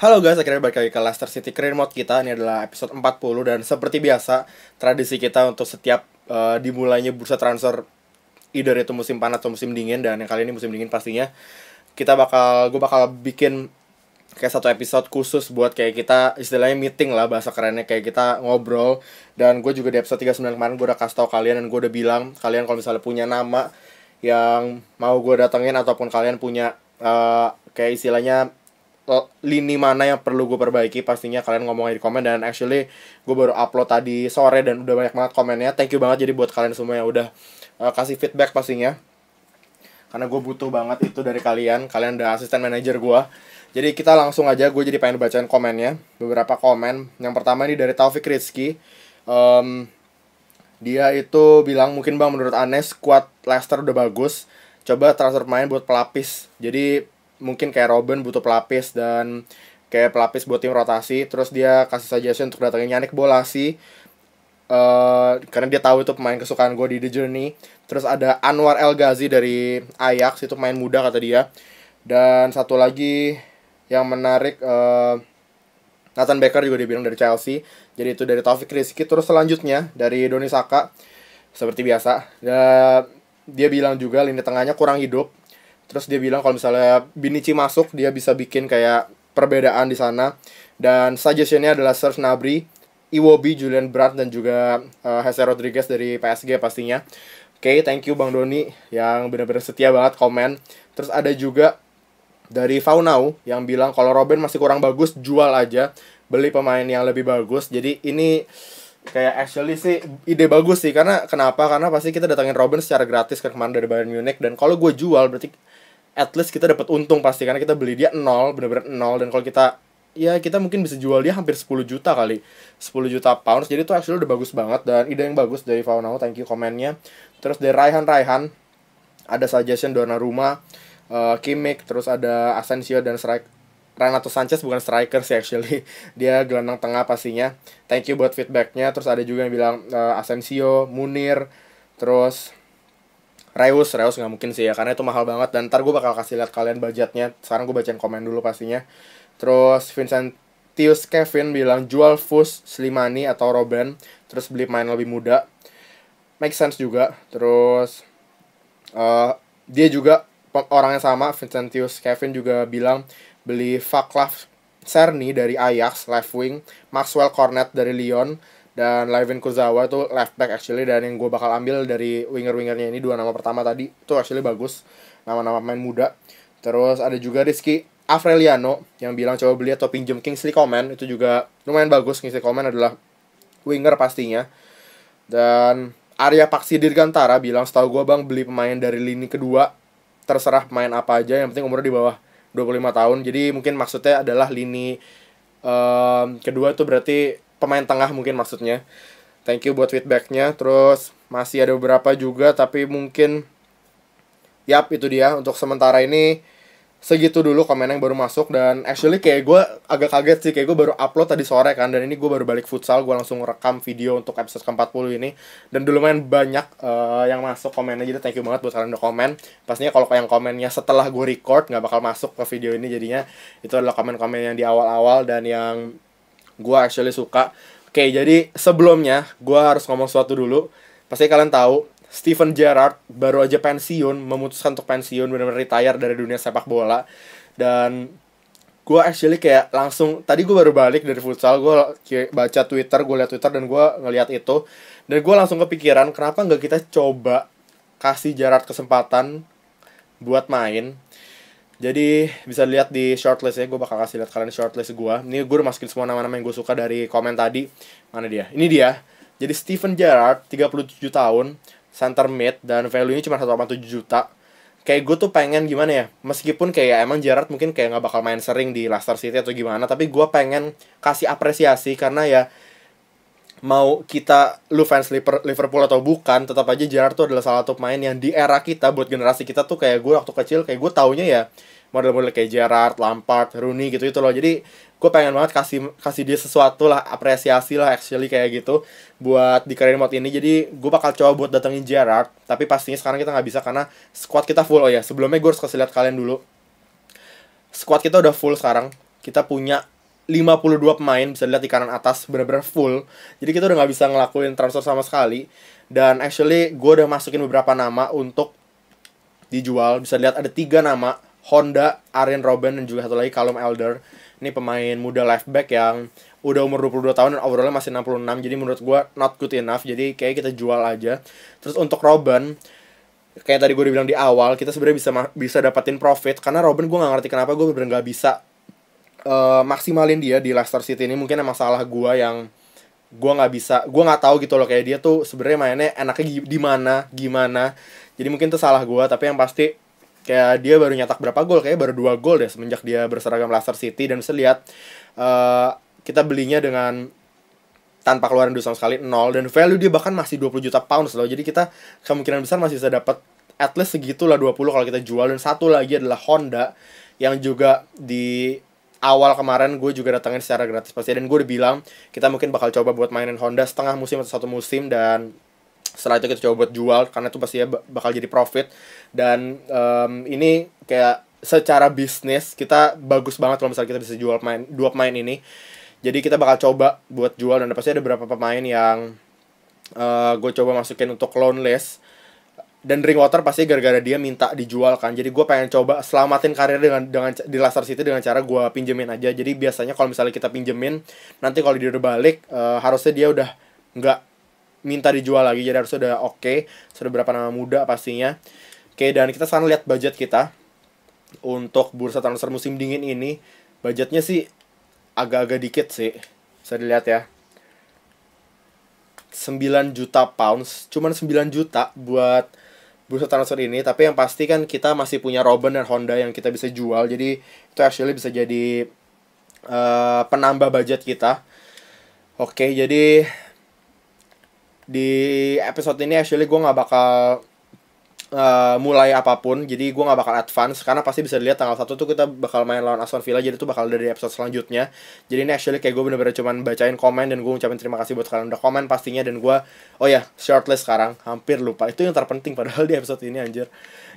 Halo guys, akhirnya balik lagi ke Leicester City Career Mode kita Ini adalah episode 40 dan seperti biasa Tradisi kita untuk setiap uh, dimulainya bursa transfer Either itu musim panas atau musim dingin Dan yang kali ini musim dingin pastinya Kita bakal, gue bakal bikin kayak satu episode khusus buat kayak kita istilahnya meeting lah bahasa kerennya kayak kita ngobrol dan gue juga di episode 39 kemarin gue udah kasih tau kalian dan gue udah bilang kalian kalau misalnya punya nama yang mau gue datengin ataupun kalian punya uh, kayak istilahnya Oh, lini mana yang perlu gue perbaiki pastinya kalian ngomong aja di komen dan actually gue baru upload tadi sore dan udah banyak banget komennya thank you banget jadi buat kalian semua yang udah uh, kasih feedback pastinya karena gue butuh banget itu dari kalian kalian udah asisten manajer gue jadi kita langsung aja gue jadi pengen bacain komennya beberapa komen yang pertama ini dari Taufik Rizky um, dia itu bilang mungkin bang menurut Anes kuat Leicester udah bagus coba transfer main buat pelapis jadi mungkin kayak Robin butuh pelapis dan kayak pelapis buat tim rotasi terus dia kasih suggestion untuk datangin Yannick Bolasi Uh, eh, karena dia tahu itu pemain kesukaan gue di The Journey. Terus ada Anwar El Ghazi dari Ajax itu pemain muda kata dia. Dan satu lagi yang menarik uh, Nathan Becker juga dibilang dari Chelsea. Jadi itu dari Taufik Rizky terus selanjutnya dari Doni Saka seperti biasa. dan dia bilang juga lini tengahnya kurang hidup terus dia bilang kalau misalnya Binici masuk dia bisa bikin kayak perbedaan di sana dan suggestionnya adalah Serge Nabri Iwobi, Julian Brandt dan juga uh, Jose Rodriguez dari PSG pastinya. Oke, okay, thank you Bang Doni yang benar-benar setia banget komen. Terus ada juga dari Faunau yang bilang kalau Robin masih kurang bagus, jual aja, beli pemain yang lebih bagus. Jadi ini kayak actually sih ide bagus sih karena kenapa? Karena pasti kita datangin Robin secara gratis ke kemarin dari Bayern Munich dan kalau gue jual berarti at least kita dapat untung pasti karena kita beli dia nol bener-bener nol dan kalau kita ya kita mungkin bisa jual dia hampir 10 juta kali 10 juta pounds jadi itu actually udah bagus banget dan ide yang bagus dari Faunau thank you komennya terus dari Raihan Raihan ada suggestion rumah eh, uh, Kimik, terus ada Asensio dan Strike Renato Sanchez bukan striker sih actually dia gelandang tengah pastinya thank you buat feedbacknya terus ada juga yang bilang uh, Asensio Munir terus Reus, Reus nggak mungkin sih ya karena itu mahal banget dan ntar gue bakal kasih lihat kalian budgetnya. Sekarang gue bacain komen dulu pastinya. Terus Vincentius Kevin bilang jual Fus, Slimani atau Robben, terus beli main lebih muda. Make sense juga. Terus uh, dia juga orang yang sama Vincentius Kevin juga bilang beli Vaclav Cerny dari Ajax left wing, Maxwell Cornet dari Lyon, dan Levin Kurzawa itu left back actually dan yang gue bakal ambil dari winger-wingernya ini dua nama pertama tadi itu actually bagus nama-nama pemain muda terus ada juga Rizky Afriliano yang bilang coba beli atau pinjem Kingsley Coman itu juga lumayan bagus Kingsley Coman adalah winger pastinya dan Arya Paksi Dirgantara bilang setahu gue bang beli pemain dari lini kedua terserah pemain apa aja yang penting umurnya di bawah 25 tahun jadi mungkin maksudnya adalah lini um, kedua itu berarti pemain tengah mungkin maksudnya. Thank you buat feedbacknya. Terus masih ada beberapa juga tapi mungkin yap itu dia untuk sementara ini segitu dulu komen yang baru masuk dan actually kayak gue agak kaget sih kayak gue baru upload tadi sore kan dan ini gue baru balik futsal gue langsung rekam video untuk episode ke-40 ini dan dulu main banyak uh, yang masuk komennya jadi thank you banget buat kalian udah komen pastinya kalau yang komennya setelah gue record nggak bakal masuk ke video ini jadinya itu adalah komen-komen yang di awal-awal dan yang gue actually suka. Oke, jadi sebelumnya gue harus ngomong sesuatu dulu. Pasti kalian tahu, Steven Gerrard baru aja pensiun, memutuskan untuk pensiun, benar-benar retire dari dunia sepak bola. Dan gue actually kayak langsung, tadi gue baru balik dari futsal, gue baca Twitter, gue liat Twitter dan gue ngeliat itu. Dan gue langsung kepikiran, kenapa nggak kita coba kasih Gerrard kesempatan buat main jadi bisa lihat di shortlist ya, gue bakal kasih lihat kalian shortlist gue. Ini gue udah masukin semua nama-nama yang gue suka dari komen tadi. Mana dia? Ini dia. Jadi Steven Gerrard, 37 tahun, center mid dan value-nya cuma 1,7 juta. Kayak gue tuh pengen gimana ya, meskipun kayak emang Gerrard mungkin kayak gak bakal main sering di Leicester City atau gimana, tapi gue pengen kasih apresiasi karena ya mau kita lu fans Liverpool atau bukan tetap aja Gerrard tuh adalah salah satu pemain yang di era kita buat generasi kita tuh kayak gue waktu kecil kayak gue taunya ya model-model kayak Gerrard, Lampard, Rooney gitu itu loh jadi gue pengen banget kasih kasih dia sesuatu lah apresiasi lah actually kayak gitu buat di karir mode ini jadi gue bakal coba buat datengin Gerrard tapi pastinya sekarang kita nggak bisa karena squad kita full oh ya sebelumnya gue harus kasih lihat kalian dulu squad kita udah full sekarang kita punya 52 pemain bisa dilihat di kanan atas benar-benar full. Jadi kita udah nggak bisa ngelakuin transfer sama sekali. Dan actually gue udah masukin beberapa nama untuk dijual. Bisa lihat ada tiga nama Honda, Arjen Robben, dan juga satu lagi Callum Elder. Ini pemain muda left back yang udah umur 22 tahun dan overallnya masih 66. Jadi menurut gue not good enough. Jadi kayak kita jual aja. Terus untuk Robben, kayak tadi gue bilang di awal, kita sebenarnya bisa bisa dapatin profit. Karena Robin gue nggak ngerti kenapa gue bener nggak bisa uh, maksimalin dia di Leicester City ini mungkin emang salah gue yang gue nggak bisa gue nggak tahu gitu loh kayak dia tuh sebenarnya mainnya enaknya di mana gimana jadi mungkin itu salah gue tapi yang pasti kayak dia baru nyetak berapa gol kayak baru dua gol deh semenjak dia berseragam Leicester City dan bisa lihat uh, kita belinya dengan tanpa keluaran duit sama sekali nol dan value dia bahkan masih 20 juta pounds loh jadi kita kemungkinan besar masih bisa dapat at least segitulah 20 kalau kita jual dan satu lagi adalah Honda yang juga di awal kemarin gue juga datangin secara gratis pasti dan gue udah bilang kita mungkin bakal coba buat mainin Honda setengah musim atau satu musim dan setelah itu kita coba buat jual karena itu ya bakal jadi profit dan um, ini kayak secara bisnis kita bagus banget kalau misalnya kita bisa jual main dua pemain ini jadi kita bakal coba buat jual dan pasti ada beberapa pemain yang uh, gue coba masukin untuk loan list dan water pasti gara-gara dia minta dijual kan jadi gue pengen coba selamatin karir dengan dengan di Leicester City dengan cara gue pinjemin aja jadi biasanya kalau misalnya kita pinjemin nanti kalau dia udah balik uh, harusnya dia udah nggak minta dijual lagi jadi harusnya udah oke okay. sudah berapa nama muda pastinya oke okay, dan kita sekarang lihat budget kita untuk bursa transfer musim dingin ini budgetnya sih agak-agak dikit sih bisa dilihat ya 9 juta pounds cuman 9 juta buat bursa transfer ini tapi yang pasti kan kita masih punya Robin dan Honda yang kita bisa jual jadi itu actually bisa jadi uh, penambah budget kita oke okay, jadi di episode ini actually gue nggak bakal uh, mulai apapun jadi gue nggak bakal advance karena pasti bisa dilihat tanggal satu tuh kita bakal main lawan Aston Villa jadi itu bakal dari episode selanjutnya jadi ini actually kayak gue bener-bener cuman bacain komen dan gue ucapin terima kasih buat kalian udah komen pastinya dan gue oh ya yeah, shortlist sekarang hampir lupa itu yang terpenting padahal di episode ini anjir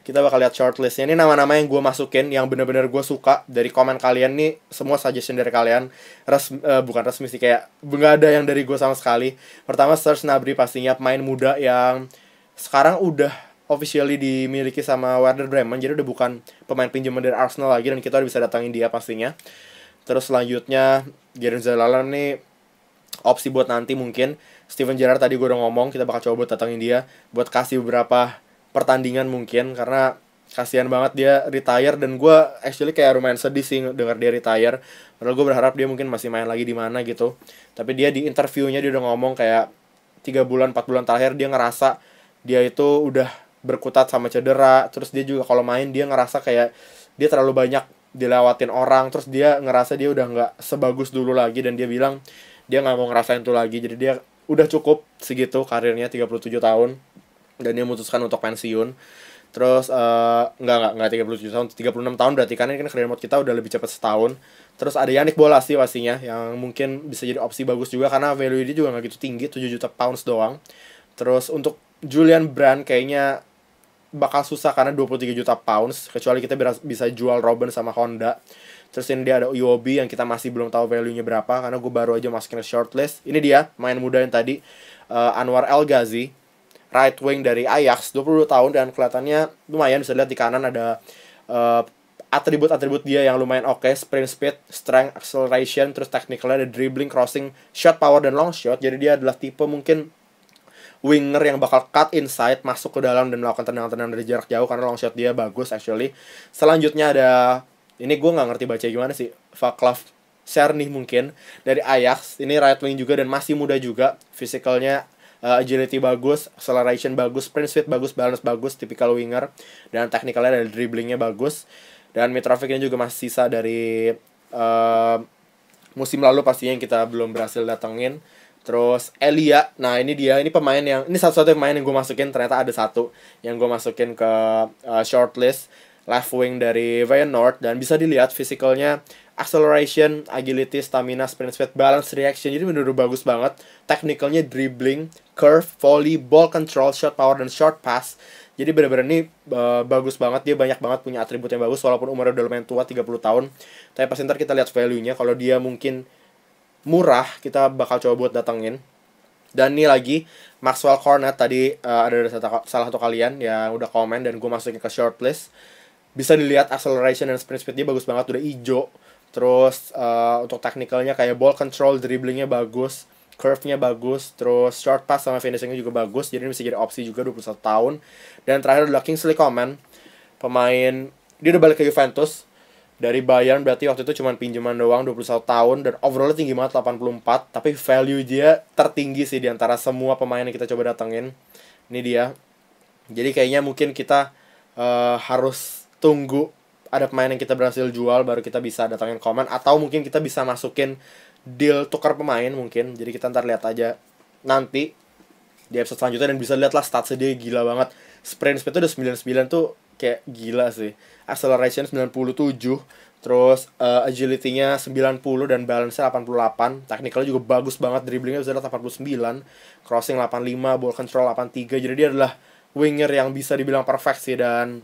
kita bakal lihat shortlistnya ini nama-nama yang gue masukin yang bener-bener gue suka dari komen kalian nih semua suggestion dari kalian res uh, bukan resmi sih kayak nggak ada yang dari gue sama sekali pertama search Nabri pastinya pemain muda yang sekarang udah officially dimiliki sama Werder Bremen jadi udah bukan pemain pinjaman dari Arsenal lagi dan kita udah bisa datangin dia pastinya terus selanjutnya Gerard Zalala nih opsi buat nanti mungkin Steven Gerrard tadi gue udah ngomong kita bakal coba buat datangin dia buat kasih beberapa pertandingan mungkin karena kasihan banget dia retire dan gue actually kayak lumayan sedih sih denger dia retire padahal gue berharap dia mungkin masih main lagi di mana gitu tapi dia di interviewnya dia udah ngomong kayak tiga bulan empat bulan terakhir dia ngerasa dia itu udah berkutat sama cedera terus dia juga kalau main dia ngerasa kayak dia terlalu banyak dilewatin orang terus dia ngerasa dia udah nggak sebagus dulu lagi dan dia bilang dia nggak mau ngerasain itu lagi jadi dia udah cukup segitu karirnya 37 tahun dan dia memutuskan untuk pensiun terus uh, nggak nggak nggak 37 tahun tiga 36 tahun berarti kan ini kan karir mode kita udah lebih cepat setahun terus ada Yannick Bola sih pastinya yang mungkin bisa jadi opsi bagus juga karena value dia juga nggak gitu tinggi 7 juta pounds doang terus untuk Julian Brand kayaknya bakal susah karena 23 juta pounds kecuali kita bisa jual Robin sama Honda. Terus ini dia ada UOB yang kita masih belum tahu value-nya berapa karena gue baru aja masukin shortlist. Ini dia main muda yang tadi uh, Anwar El Ghazi, right wing dari Ajax, 22 tahun dan kelihatannya lumayan bisa lihat di kanan ada atribut eh, atribut-atribut dia yang lumayan oke, okay. sprint speed, strength, acceleration, terus technical ada dribbling, crossing, shot power dan long shot. Jadi dia adalah tipe mungkin winger yang bakal cut inside masuk ke dalam dan melakukan tendangan-tendangan dari jarak jauh karena long shot dia bagus actually. Selanjutnya ada ini gue nggak ngerti baca gimana sih Vaclav Cerny mungkin dari Ajax ini right wing juga dan masih muda juga physicalnya uh, eh, agility bagus, acceleration bagus, sprint speed bagus, balance bagus, typical winger dan technicalnya dan dribblingnya bagus. Dan Mitrovic ini juga masih sisa dari uh, musim lalu pastinya yang kita belum berhasil datengin. Terus Elia, nah ini dia, ini pemain yang ini satu-satu pemain yang gue masukin ternyata ada satu yang gue masukin ke uh, shortlist left wing dari North dan bisa dilihat physicalnya acceleration, agility, stamina, sprint speed, balance, reaction jadi bener bagus banget. Technicalnya dribbling, curve, volley, ball control, shot power dan short pass. Jadi bener-bener ini uh, bagus banget dia banyak banget punya atribut yang bagus walaupun umurnya udah lumayan tua 30 tahun. Tapi pas ntar kita lihat value-nya kalau dia mungkin murah kita bakal coba buat datengin dan ini lagi Maxwell Cornet tadi uh, ada salah satu kalian yang udah komen dan gue masukin ke shortlist bisa dilihat acceleration dan sprint speednya bagus banget udah hijau terus uh, untuk teknikalnya kayak ball control dribblingnya bagus curve-nya bagus, terus short pass sama finishing juga bagus, jadi ini bisa jadi opsi juga 21 tahun. Dan terakhir adalah Kingsley Coman, pemain, dia udah balik ke Juventus, dari Bayern berarti waktu itu cuma pinjaman doang 21 tahun dan overallnya tinggi banget 84 tapi value dia tertinggi sih di antara semua pemain yang kita coba datengin ini dia jadi kayaknya mungkin kita uh, harus tunggu ada pemain yang kita berhasil jual baru kita bisa datangin komen atau mungkin kita bisa masukin deal tukar pemain mungkin jadi kita ntar lihat aja nanti di episode selanjutnya dan bisa lihatlah lah statsnya dia gila banget sprint speed itu udah 99 tuh kayak gila sih. Acceleration 97, terus uh, agility-nya 90 dan balance-nya 88. Technical juga bagus banget, dribblingnya bisa 89, crossing 85, ball control 83. Jadi dia adalah winger yang bisa dibilang perfect sih dan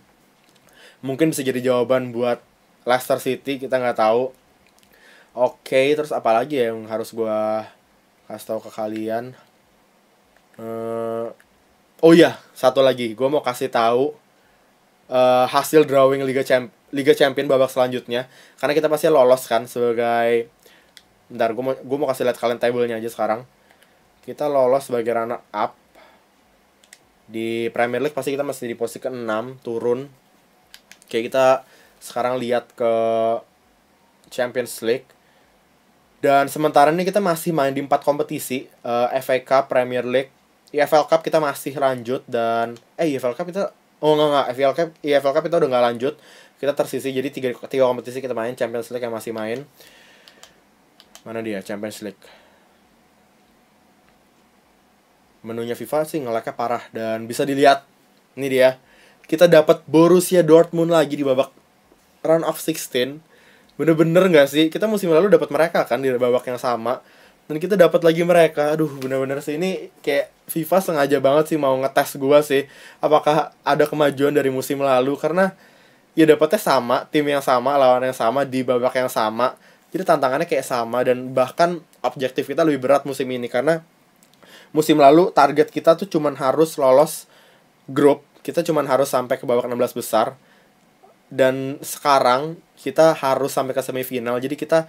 mungkin bisa jadi jawaban buat Leicester City, kita nggak tahu. Oke, okay, terus apa lagi ya yang harus gue kasih tahu ke kalian? Uh, oh iya, satu lagi, gue mau kasih tahu uh, hasil drawing Liga Champ Liga Champion babak selanjutnya karena kita pasti lolos kan sebagai ntar gue mau, gue mau kasih lihat kalian tabelnya aja sekarang. Kita lolos sebagai runner up. Di Premier League pasti kita masih di posisi ke-6, turun. oke kita sekarang lihat ke Champions League. Dan sementara ini kita masih main di empat kompetisi. Uh, eh, FA Cup, Premier League, EFL Cup kita masih lanjut. Dan, eh EFL Cup kita oh enggak enggak FL Cup EFL iya, Cup itu udah nggak lanjut kita tersisi jadi tiga tiga kompetisi kita main Champions League yang masih main mana dia Champions League menunya FIFA sih ngelaknya parah dan bisa dilihat ini dia kita dapat Borussia Dortmund lagi di babak round of 16 bener-bener nggak sih kita musim lalu dapat mereka kan di babak yang sama dan kita dapat lagi mereka aduh bener-bener sih ini kayak FIFA sengaja banget sih mau ngetes gue sih apakah ada kemajuan dari musim lalu karena ya dapatnya sama tim yang sama lawan yang sama di babak yang sama jadi tantangannya kayak sama dan bahkan objektif kita lebih berat musim ini karena musim lalu target kita tuh cuman harus lolos grup kita cuman harus sampai ke babak 16 besar dan sekarang kita harus sampai ke semifinal jadi kita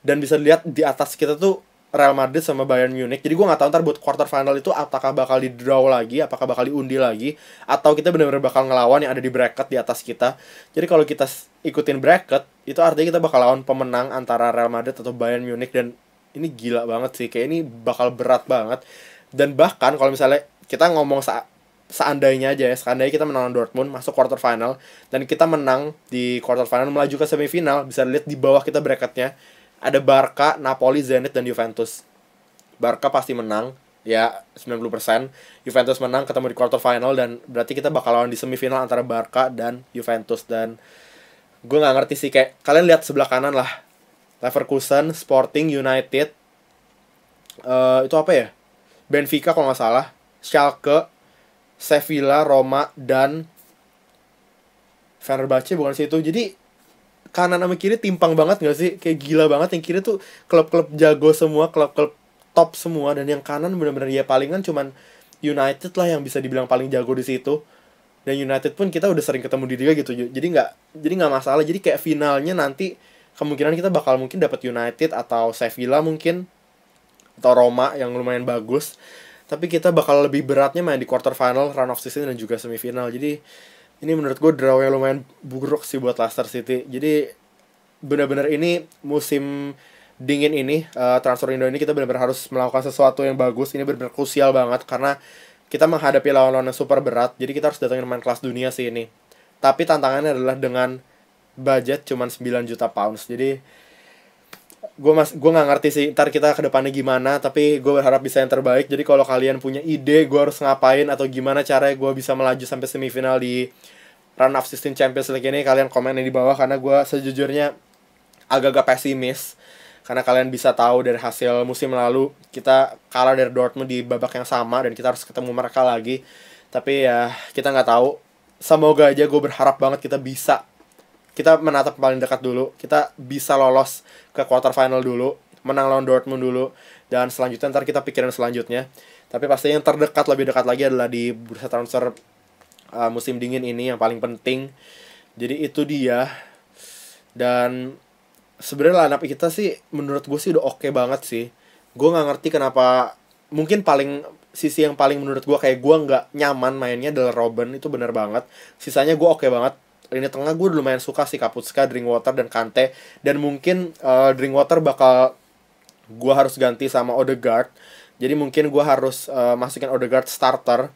dan bisa lihat di atas kita tuh Real Madrid sama Bayern Munich. Jadi gue nggak tahu ntar buat quarter final itu apakah bakal di draw lagi, apakah bakal diundi lagi, atau kita benar-benar bakal ngelawan yang ada di bracket di atas kita. Jadi kalau kita ikutin bracket, itu artinya kita bakal lawan pemenang antara Real Madrid atau Bayern Munich dan ini gila banget sih, kayak ini bakal berat banget. Dan bahkan kalau misalnya kita ngomong saat seandainya aja ya, seandainya kita menang Dortmund masuk quarter final dan kita menang di quarter final melaju ke semifinal bisa lihat di bawah kita bracketnya ada Barca, Napoli, Zenit dan Juventus. Barca pasti menang ya 90%. Juventus menang ketemu di quarter final dan berarti kita bakal lawan di semifinal antara Barca dan Juventus dan gue nggak ngerti sih kayak kalian lihat sebelah kanan lah. Leverkusen, Sporting, United, uh, itu apa ya? Benfica kalau nggak salah, Schalke, Sevilla, Roma dan Fenerbahce bukan situ. Jadi kanan sama kiri timpang banget gak sih? Kayak gila banget yang kiri tuh klub-klub jago semua, klub-klub top semua dan yang kanan bener-bener ya palingan cuman United lah yang bisa dibilang paling jago di situ. Dan United pun kita udah sering ketemu di Liga gitu. Jadi nggak jadi nggak masalah. Jadi kayak finalnya nanti kemungkinan kita bakal mungkin dapat United atau Sevilla mungkin atau Roma yang lumayan bagus. Tapi kita bakal lebih beratnya main di quarter final, run of season dan juga semifinal. Jadi ini menurut gue draw yang lumayan buruk sih buat Leicester City. Jadi benar-benar ini musim dingin ini uh, transfer window ini kita benar-benar harus melakukan sesuatu yang bagus. Ini benar-benar krusial banget karena kita menghadapi lawan-lawan yang super berat. Jadi kita harus datangin main kelas dunia sih ini. Tapi tantangannya adalah dengan budget cuman 9 juta pounds. Jadi gue mas gue nggak ngerti sih ntar kita kedepannya gimana tapi gue berharap bisa yang terbaik jadi kalau kalian punya ide gue harus ngapain atau gimana caranya gue bisa melaju sampai semifinal di run of 16 Champions League ini kalian komen di bawah karena gue sejujurnya agak-agak pesimis karena kalian bisa tahu dari hasil musim lalu kita kalah dari Dortmund di babak yang sama dan kita harus ketemu mereka lagi tapi ya kita nggak tahu semoga aja gue berharap banget kita bisa kita menatap paling dekat dulu kita bisa lolos ke quarter final dulu menang lawan Dortmund dulu dan selanjutnya ntar kita pikirin selanjutnya tapi pasti yang terdekat lebih dekat lagi adalah di bursa transfer uh, musim dingin ini yang paling penting jadi itu dia dan sebenarnya lineup kita sih menurut gue sih udah oke okay banget sih gue nggak ngerti kenapa mungkin paling sisi yang paling menurut gue kayak gue nggak nyaman mainnya adalah Robin itu bener banget sisanya gue oke okay banget lini tengah gue lumayan suka sih Kaputska, Drinkwater dan Kante dan mungkin uh, Drinkwater bakal gue harus ganti sama Odegaard jadi mungkin gue harus uh, masukin Odegaard starter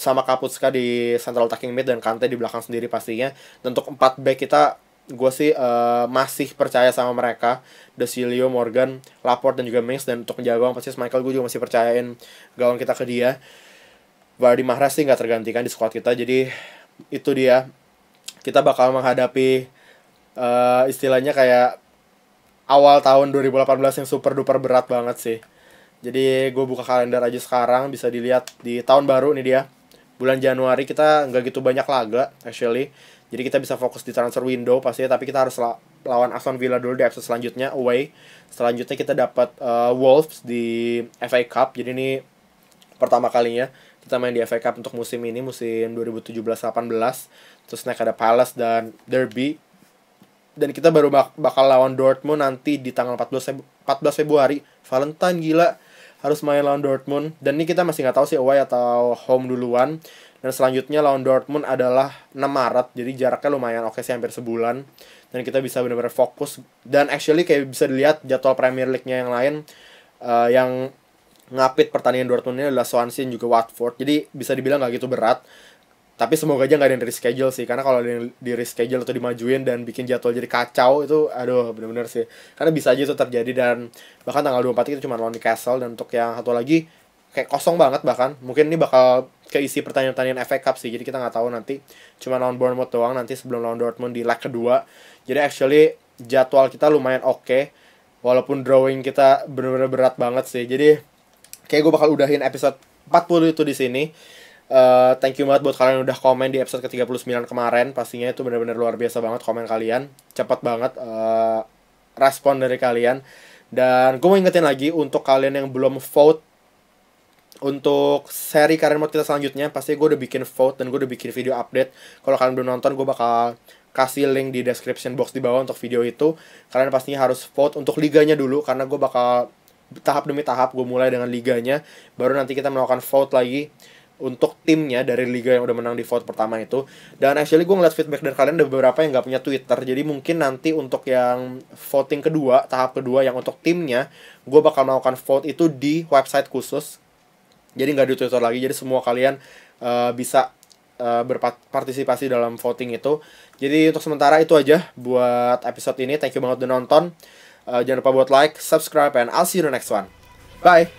sama Kaputska di central attacking mid dan Kante di belakang sendiri pastinya dan untuk 4 back kita gue sih uh, masih percaya sama mereka Desilio, Morgan, Laporte dan juga Mings dan untuk penjaga gawang pasti Michael gue juga masih percayain gawang kita ke dia Vardy Mahrez sih nggak tergantikan di squad kita jadi itu dia kita bakal menghadapi uh, istilahnya kayak awal tahun 2018 yang super duper berat banget sih. Jadi gue buka kalender aja sekarang bisa dilihat di tahun baru nih dia. Bulan Januari kita nggak gitu banyak laga actually. Jadi kita bisa fokus di transfer window pastinya tapi kita harus lawan Aston Villa dulu di episode selanjutnya away. Selanjutnya kita dapat uh, eh, Wolves di FA Cup. Jadi ini pertama kalinya kita main di FA Cup untuk musim ini musim 2017-18 terus naik ada Palace dan Derby dan kita baru bak bakal lawan Dortmund nanti di tanggal 14 Feb 14 Februari Valentine gila harus main lawan Dortmund dan ini kita masih nggak tahu sih away atau home duluan dan selanjutnya lawan Dortmund adalah 6 Maret jadi jaraknya lumayan oke sih hampir sebulan dan kita bisa benar-benar fokus dan actually kayak bisa dilihat jadwal Premier League-nya yang lain uh, yang ngapit pertandingan Dortmund ini adalah Swansea dan juga Watford. Jadi bisa dibilang nggak gitu berat. Tapi semoga aja nggak ada yang reschedule sih. Karena kalau ada yang di reschedule atau dimajuin dan bikin jadwal jadi kacau itu aduh bener-bener sih. Karena bisa aja itu terjadi dan bahkan tanggal 24 itu cuma lawan Castle dan untuk yang satu lagi kayak kosong banget bahkan. Mungkin ini bakal keisi pertandingan-pertandingan FA Cup sih. Jadi kita nggak tahu nanti cuma lawan Bournemouth doang nanti sebelum lawan Dortmund di leg kedua. Jadi actually jadwal kita lumayan oke. Okay, walaupun drawing kita bener-bener berat banget sih. Jadi kayak gue bakal udahin episode 40 itu di sini. Uh, thank you banget buat kalian yang udah komen di episode ke-39 kemarin. Pastinya itu benar-benar luar biasa banget komen kalian. Cepat banget uh, respon dari kalian. Dan gue mau ingetin lagi untuk kalian yang belum vote untuk seri kalian mode kita selanjutnya, pasti gue udah bikin vote dan gue udah bikin video update. Kalau kalian belum nonton, gue bakal kasih link di description box di bawah untuk video itu. Kalian pastinya harus vote untuk liganya dulu karena gue bakal tahap demi tahap gue mulai dengan liganya baru nanti kita melakukan vote lagi untuk timnya dari liga yang udah menang di vote pertama itu dan actually gue ngeliat feedback dari kalian ada beberapa yang gak punya twitter jadi mungkin nanti untuk yang voting kedua tahap kedua yang untuk timnya gue bakal melakukan vote itu di website khusus jadi nggak di twitter lagi jadi semua kalian uh, bisa eh, berpartisipasi dalam voting itu jadi untuk sementara itu aja buat episode ini thank you banget udah nonton Uh, jangan lupa buat like, subscribe, and I'll see you in the next one. Bye!